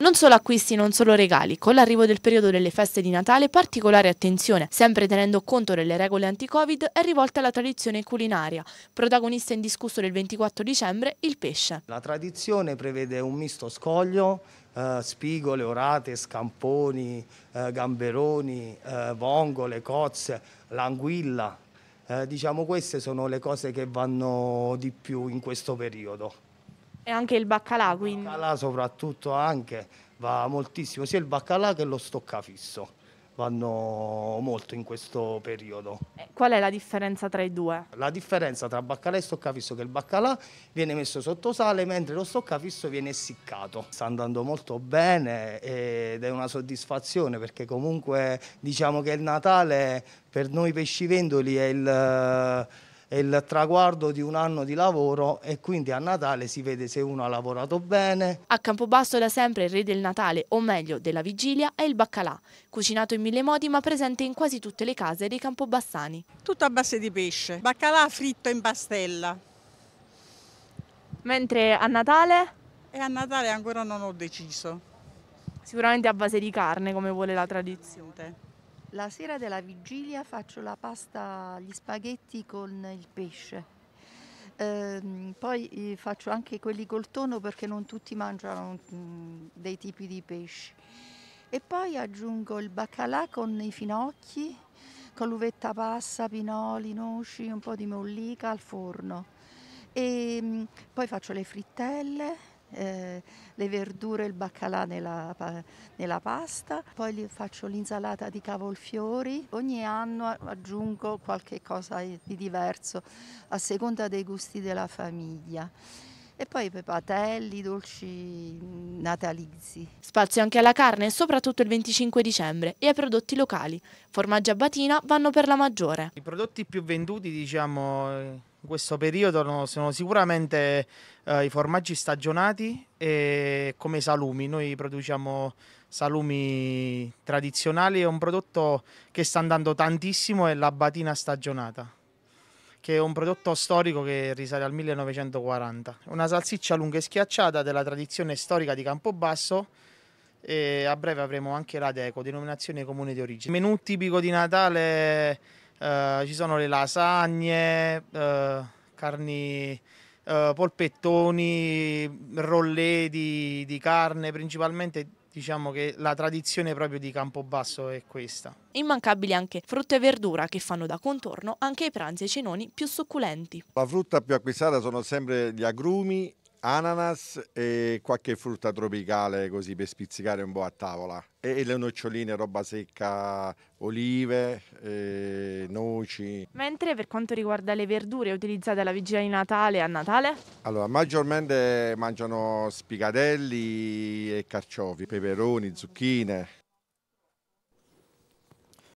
Non solo acquisti, non solo regali. Con l'arrivo del periodo delle feste di Natale, particolare attenzione, sempre tenendo conto delle regole anti-Covid, è rivolta alla tradizione culinaria. Protagonista indiscusso del 24 dicembre, il pesce. La tradizione prevede un misto scoglio, eh, spigole, orate, scamponi, eh, gamberoni, eh, vongole, cozze, l'anguilla. diciamo queste sono le cose che vanno di più in questo periodo. E anche il baccalà, quindi. Il baccalà soprattutto anche, va moltissimo, sia il baccalà che lo stoccafisso vanno molto in questo periodo. Eh, qual è la differenza tra i due? La differenza tra baccalà e stoccafisso è che il baccalà viene messo sotto sale mentre lo stoccafisso viene essiccato. Sta andando molto bene ed è una soddisfazione perché comunque diciamo che il Natale per noi pescivendoli è il è il traguardo di un anno di lavoro e quindi a Natale si vede se uno ha lavorato bene. A Campobasso da sempre il re del Natale, o meglio della vigilia, è il baccalà, cucinato in mille modi ma presente in quasi tutte le case dei campobassani. Tutto a base di pesce, baccalà fritto in pastella. Mentre a Natale? E a Natale ancora non ho deciso. Sicuramente a base di carne come vuole la tradizione. Sì, la sera della vigilia faccio la pasta, gli spaghetti con il pesce. Ehm, poi eh, faccio anche quelli col tonno perché non tutti mangiano mh, mm, dei tipi di pesci. E poi aggiungo il baccalà con i finocchi, con l'uvetta passa, pinoli, noci, un po' di mollica al forno. E ehm, mh, poi faccio le frittelle, eh, le verdure e il baccalà nella, nella, pasta, poi faccio l'insalata di cavolfiori, ogni anno aggiungo qualche cosa di diverso a seconda dei gusti della famiglia. E poi i patelli, i dolci mm, natalizi. Spazio anche alla carne, soprattutto il 25 dicembre, e ai prodotti locali. Formaggi a batina vanno per la maggiore. I prodotti più venduti, diciamo, eh, questo periodo sono sicuramente eh, i formaggi stagionati e come salumi. Noi produciamo salumi tradizionali, è un prodotto che sta andando tantissimo, è la batina stagionata che è un prodotto storico che risale al 1940. Una salsiccia lunga e schiacciata della tradizione storica di Campobasso e a breve avremo anche la Deco, denominazione comune di origine. Il menù tipico di Natale eh, ci sono le lasagne, eh, carni, eh, polpettoni, rollè di, di carne, principalmente diciamo che la tradizione proprio di Campobasso è questa. Immancabili anche frutta e verdura che fanno da contorno anche ai pranzi e cenoni più succulenti. La frutta più acquistata sono sempre gli agrumi ananas e qualche frutta tropicale così per spizzicare un po' a tavola. E, le noccioline, roba secca, olive, eh, noci. Mentre per quanto riguarda le verdure utilizzate alla vigilia di Natale e a Natale? Allora, maggiormente mangiano spigatelli e carciofi, peperoni, zucchine.